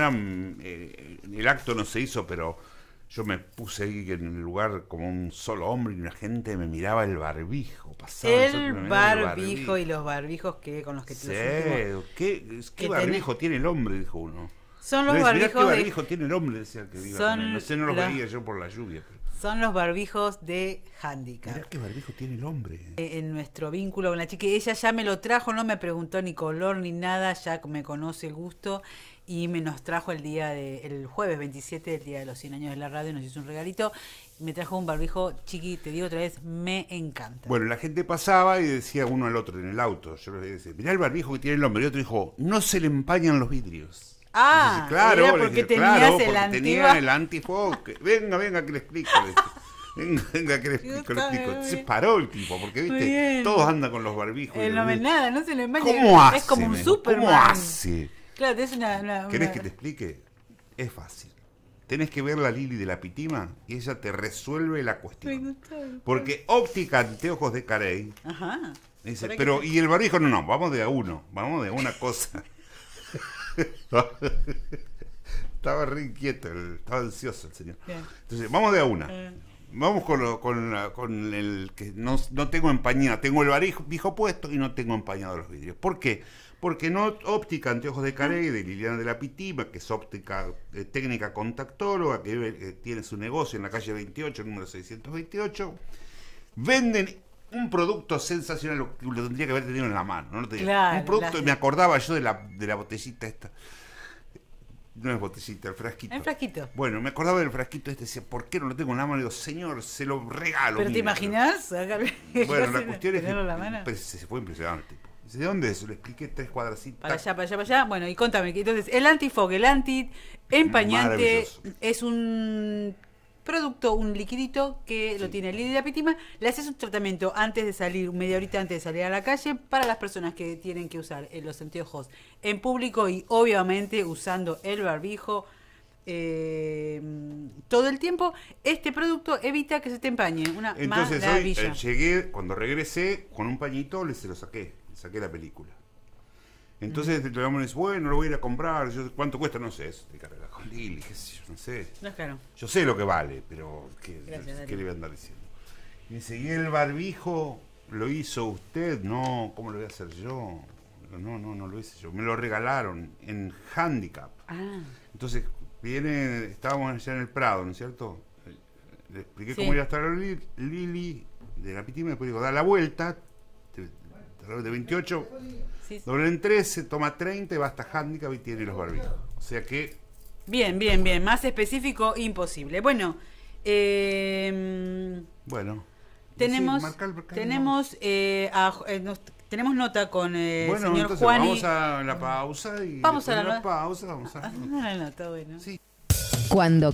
Mm, eh, el acto no se hizo, pero yo me puse ahí en el lugar como un solo hombre y la gente me miraba el barbijo. Pasaba el, barbijo, y los barbijos que con los que, te ¿Qué, barbijo tiene el hombre? Dijo uno. Son los barbijos. qué barbijo tiene el hombre, decía No sé, no lo veía yo por la lluvia. Son los barbijos de handicap. Mirá qué barbijo tiene el hombre. Eh, en nuestro vínculo con la chiqui ella ya me lo trajo, no me preguntó ni color ni nada, ya me conoce el gusto y me nos trajo el día de, el jueves 27, el día de los 100 años de la radio, nos hizo un regalito. Me trajo un barbijo chiqui, te digo otra vez, me encanta. Bueno, la gente pasaba y decía uno al otro en el auto, yo les decía, mirá el barbijo que tiene el hombre, y otro dijo, no se le empañan los vidrios. Ah, claro, porque, tenías el porque tenía el antifoque. Venga, venga, que le explico. Venga, venga, que le explico, Se paró el tipo, porque viste, todos andan con los barbijos. El eh, no nada, no se lo imagina. ¿Cómo hace? Es como un super. ¿Cómo hace? Claro, es una, una, ¿Querés que te explique? Es fácil. Tenés que ver la Lili de la Pitima y ella te resuelve la cuestión. Porque óptica anteojos de Carey. Ajá. Dice, pero, ¿y el barbijo? No, no, vamos de a uno, vamos de una cosa. estaba re inquieto, estaba ansioso el señor. Entonces, vamos de a una. Eh. Vamos con, el que no, no tengo empañado. Tengo el viejo puesto y no tengo empañado los vidrios. ¿Por qué? Porque no óptica anteojos de Carey de Liliana de la Pitima, que es óptica eh, técnica contactóloga, que eh, tiene su negocio en la calle 28, número 628, venden un producto sensacional, lo, lo, tendría que haber tenido en la mano. un producto, me acordaba yo de la, de la botellita esta. No es botellita, el frasquito. El frasquito. Bueno, me acordaba del frasquito este, decía, ¿por qué no lo tengo en la mano? Y digo, señor, se lo regalo. ¿Pero te imaginas? Bueno, la cuestión es pues, se fue impresionante. Tipo. ¿De dónde es? Le expliqué tres cuadracitos. Para allá, para allá, para allá. Bueno, y contame. Entonces, el antifog, el anti empañante es un producto, un liquidito que lo tiene Lidia Pitima, le haces un tratamiento antes de salir, media horita antes de salir a la calle, para las personas que tienen que usar eh, los anteojos en público y obviamente usando el barbijo eh, todo el tiempo. Este producto evita que se te empañe. Una Entonces hoy, llegué, cuando regresé, con un pañito le lo saqué, le saqué la película. Entonces, bueno, lo voy a ir a comprar, yo, ¿cuánto cuesta? No sé, eso, carrera. Lili, qué sé yo, no sé. Yo sé lo que vale, pero ¿qué, le voy a andar diciendo? Y dice, el barbijo lo hizo usted? No, ¿cómo lo voy a hacer yo? No, no, no lo hice yo. Me lo regalaron en handicap. Ah. Entonces, viene, estábamos allá en el Prado, ¿no es cierto? Le expliqué cómo iba a estar Lili de la pitima, después digo, da la vuelta, te, de 28, doble en 13, toma 30 y va hasta handicap y tiene los barbijos. O sea que Bien, bien, bien. Más específico, imposible. Bueno. Eh, bueno. Tenemos, sí, marcar, marcar, tenemos, eh, a, eh, nos, tenemos nota con el eh, bueno, señor Juan. Vamos a la pausa y vamos a la, pausa. Vamos a, a la nota, bueno. Sí. Cuando